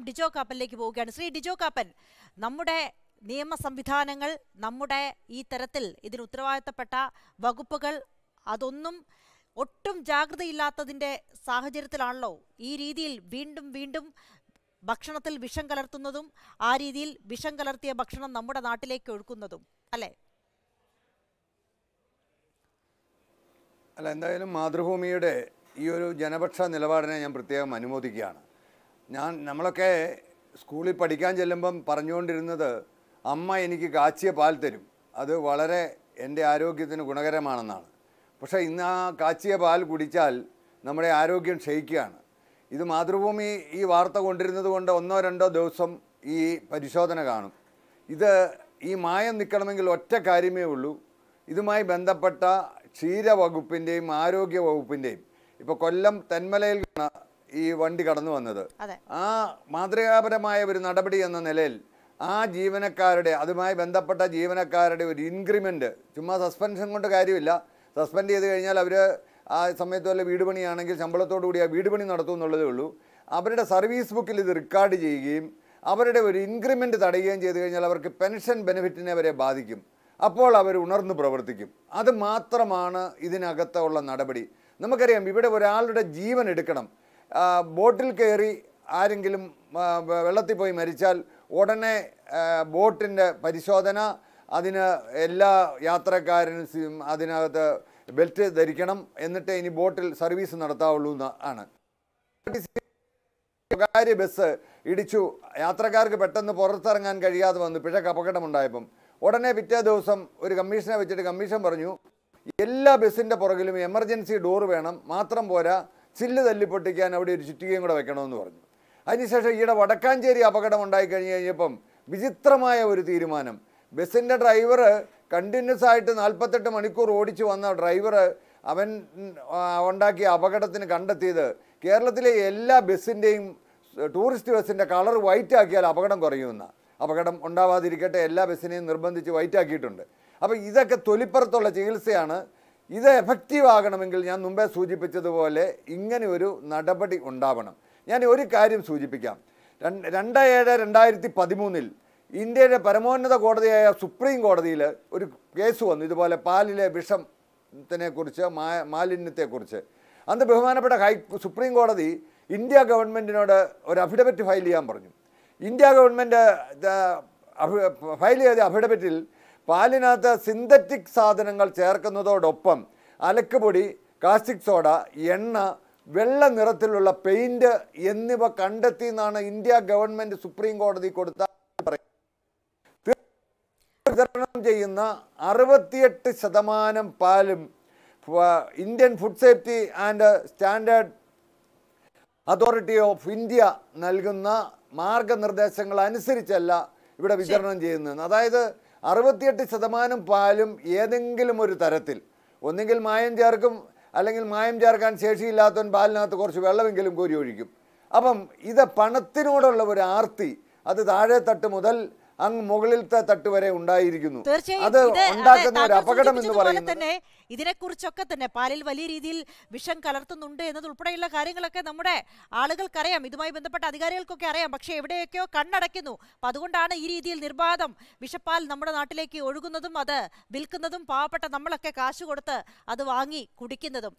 നാം ഡിജോ കാപ്പനിലേക്ക് പോവുകയാണ് ശ്രീ ഡിജോ കാപ്പൻ നമ്മുടെ നിയമ സംവിധാനങ്ങൾ നമ്മുടെ ഈ തരത്തിൽ ഇതിന് ഉത്തരവാദിത്തപ്പെട്ട വകുപ്പുകൾ അതൊന്നും ഒട്ടും ജാഗ്രതയില്ലാത്തതിൻ്റെ സാഹചര്യത്തിലാണല്ലോ ഈ രീതിയിൽ വീണ്ടും വീണ്ടും ഭക്ഷണത്തിൽ വിഷം കലർത്തുന്നതും ആ രീതിയിൽ വിഷം കലർത്തിയ ഭക്ഷണം നമ്മുടെ നാട്ടിലേക്ക് ഒഴുക്കുന്നതും അല്ലേ അല്ല എന്തായാലും മാതൃഭൂമിയുടെ ഈ ഒരു ജനപക്ഷ നിലപാടിനെ ഞാൻ പ്രത്യേകം അനുമോദിക്കുകയാണ് ഞാൻ നമ്മളൊക്കെ സ്കൂളിൽ പഠിക്കാൻ ചെല്ലുമ്പം പറഞ്ഞുകൊണ്ടിരുന്നത് അമ്മ എനിക്ക് കാച്ചിയ പാൽ തരും അത് വളരെ എൻ്റെ ആരോഗ്യത്തിന് ഗുണകരമാണെന്നാണ് പക്ഷേ ഇന്ന് ആ കാച്ചിയ പാൽ കുടിച്ചാൽ നമ്മുടെ ആരോഗ്യം ക്ഷയിക്കുകയാണ് ഇത് മാതൃഭൂമി ഈ വാർത്ത കൊണ്ടിരുന്നത് കൊണ്ട് ഒന്നോ രണ്ടോ ദിവസം ഈ പരിശോധന കാണും ഇത് ഈ മായം നിൽക്കണമെങ്കിൽ ഒറ്റ കാര്യമേ ഉള്ളൂ ഇതുമായി ബന്ധപ്പെട്ട ക്ഷീരവകുപ്പിൻ്റെയും ആരോഗ്യ വകുപ്പിൻ്റെയും ഇപ്പോൾ കൊല്ലം തെന്മലയിൽ ഈ വണ്ടി കടന്നു വന്നത് ആ മാതൃകാപരമായ ഒരു നടപടി എന്ന നിലയിൽ ആ ജീവനക്കാരുടെ അതുമായി ബന്ധപ്പെട്ട ജീവനക്കാരുടെ ഒരു ഇൻക്രിമെൻ്റ് ചുമ്മാ സസ്പെൻഷൻ കൊണ്ട് കാര്യമില്ല സസ്പെൻഡ് ചെയ്ത് കഴിഞ്ഞാൽ അവർ ആ സമയത്ത് വല്ല വീട് പണിയാണെങ്കിൽ ശമ്പളത്തോടു കൂടി ആ വീട് പണി നടത്തും എന്നുള്ളതേ ഉള്ളൂ അവരുടെ സർവീസ് ബുക്കിൽ ഇത് റെക്കോർഡ് ചെയ്യുകയും അവരുടെ ഒരു ഇൻക്രിമെൻ്റ് തടയുകയും ചെയ്തു കഴിഞ്ഞാൽ അവർക്ക് പെൻഷൻ ബെനിഫിറ്റിനെ വരെ ബാധിക്കും അപ്പോൾ അവർ ഉണർന്നു പ്രവർത്തിക്കും അത് മാത്രമാണ് ഇതിനകത്തുള്ള നടപടി നമുക്കറിയാം ഇവിടെ ഒരാളുടെ ജീവൻ എടുക്കണം ബോട്ടിൽ കയറി ആരെങ്കിലും വെള്ളത്തിൽ പോയി മരിച്ചാൽ ഉടനെ ബോട്ടിൻ്റെ പരിശോധന അതിന് എല്ലാ യാത്രക്കാരനും അതിനകത്ത് ബെൽറ്റ് ധരിക്കണം എന്നിട്ട് ഇനി ബോട്ടിൽ സർവീസ് നടത്താവുള്ളൂ എന്നാണ് ആണ് സ്വകാര്യ ബസ് ഇടിച്ചു യാത്രക്കാർക്ക് പെട്ടെന്ന് പുറത്തിറങ്ങാൻ കഴിയാതെ വന്നു പിഴക്ക് അപകടമുണ്ടായപ്പം ഉടനെ പിറ്റേ ദിവസം ഒരു കമ്മീഷനെ വെച്ചിട്ട് കമ്മീഷൻ പറഞ്ഞു എല്ലാ ബസ്സിൻ്റെ പുറകിലും എമർജൻസി ഡോർ വേണം മാത്രം പോരാ ചില്ല് തല്ലി പൊട്ടിക്കാൻ അവിടെ ഒരു ചുറ്റികയും കൂടെ വെക്കണമെന്ന് പറഞ്ഞു അതിനുശേഷം ഈയിടെ വടക്കാഞ്ചേരി അപകടം ഉണ്ടായി കഴിഞ്ഞ് കഴിഞ്ഞപ്പം വിചിത്രമായ ഒരു തീരുമാനം ബസ്സിൻ്റെ ഡ്രൈവർ കണ്ടിന്യൂസ് ആയിട്ട് നാൽപ്പത്തെട്ട് മണിക്കൂർ ഓടിച്ചു വന്ന ഡ്രൈവർ അവൻ ഉണ്ടാക്കിയ അപകടത്തിന് കണ്ടെത്തിയത് കേരളത്തിലെ എല്ലാ ബസ്സിൻ്റെയും ടൂറിസ്റ്റ് ബസ്സിൻ്റെ കളർ വൈറ്റ് ആക്കിയാൽ അപകടം കുറയുമെന്ന അപകടം ഉണ്ടാവാതിരിക്കട്ടെ എല്ലാ ബസ്സിനെയും നിർബന്ധിച്ച് വൈറ്റ് ആക്കിയിട്ടുണ്ട് അപ്പോൾ ഇതൊക്കെ തൊലിപ്പുറത്തുള്ള ചികിത്സയാണ് ഇത് എഫക്റ്റീവ് ആകണമെങ്കിൽ ഞാൻ മുമ്പേ സൂചിപ്പിച്ചതുപോലെ ഇങ്ങനെ ഒരു നടപടി ഉണ്ടാവണം ഞാൻ ഒരു കാര്യം സൂചിപ്പിക്കാം രണ്ട് ഏഴ് രണ്ടായിരത്തി പതിമൂന്നിൽ ഇന്ത്യയുടെ പരമോന്നത കോടതിയായ സുപ്രീം കോടതിയിൽ ഒരു കേസ് വന്നു ഇതുപോലെ പാലിലെ വിഷത്തിനെക്കുറിച്ച് മാ മാലിന്യത്തെക്കുറിച്ച് അന്ന് ബഹുമാനപ്പെട്ട ഹൈ സുപ്രീം കോടതി ഇന്ത്യ ഗവൺമെൻറ്റിനോട് ഒരു അഫിഡവിറ്റ് ഫയൽ ചെയ്യാൻ പറഞ്ഞു ഇന്ത്യ ഗവൺമെൻറ് ഫയൽ ചെയ്ത അഫിഡവിറ്റിൽ പാലിനകത്ത് സിന്തറ്റിക് സാധനങ്ങൾ ചേർക്കുന്നതോടൊപ്പം അലക്കുപൊടി കാസ്റ്റിക് സോഡ എണ്ണ വെള്ള നിറത്തിലുള്ള പെയിൻറ് എന്നിവ കണ്ടെത്തി എന്നാണ് ഇന്ത്യ ഗവൺമെൻറ് സുപ്രീം കോടതി കൊടുത്ത വിതരണം ചെയ്യുന്ന അറുപത്തിയെട്ട് ശതമാനം പാലും Indian food safety and standard authority of India നൽകുന്ന മാർഗനിർദ്ദേശങ്ങൾ അനുസരിച്ചല്ല ഇവിടെ വിതരണം ചെയ്യുന്നത് അതായത് അറുപത്തിയെട്ട് ശതമാനം പാലും ഏതെങ്കിലും ഒരു തരത്തിൽ ഒന്നെങ്കിൽ മായം ചേർക്കും അല്ലെങ്കിൽ മായം ചേർക്കാൻ ശേഷിയില്ലാത്തവൻ പാലിനകത്ത് കുറച്ച് വെള്ളമെങ്കിലും കോരി ഒഴിക്കും അപ്പം ഇത് പണത്തിനോടുള്ള ഒരു ആർത്തി അത് താഴെ തട്ട് മുതൽ അങ്ങ് മുകളിലത്തെ തട്ട് വരെ ഉണ്ടായിരിക്കുന്നു അത് ഉണ്ടാക്കുന്ന ഒരു അപകടം എന്ന് പറയുന്നത് ഇതിനെക്കുറിച്ചൊക്കെ തന്നെ പാലിൽ വലിയ രീതിയിൽ വിഷം കലർത്തുന്നുണ്ട് എന്നതുൾപ്പെടെയുള്ള കാര്യങ്ങളൊക്കെ നമ്മുടെ ആളുകൾക്കറിയാം ഇതുമായി ബന്ധപ്പെട്ട അധികാരികൾക്കൊക്കെ അറിയാം പക്ഷേ എവിടെയൊക്കെയോ കണ്ണടയ്ക്കുന്നു അപ്പൊ അതുകൊണ്ടാണ് ഈ രീതിയിൽ നിർബാധം വിഷപ്പാൽ നമ്മുടെ നാട്ടിലേക്ക് ഒഴുകുന്നതും അത് വിൽക്കുന്നതും പാവപ്പെട്ട നമ്മളൊക്കെ കാശ് കൊടുത്ത് അത് വാങ്ങി കുടിക്കുന്നതും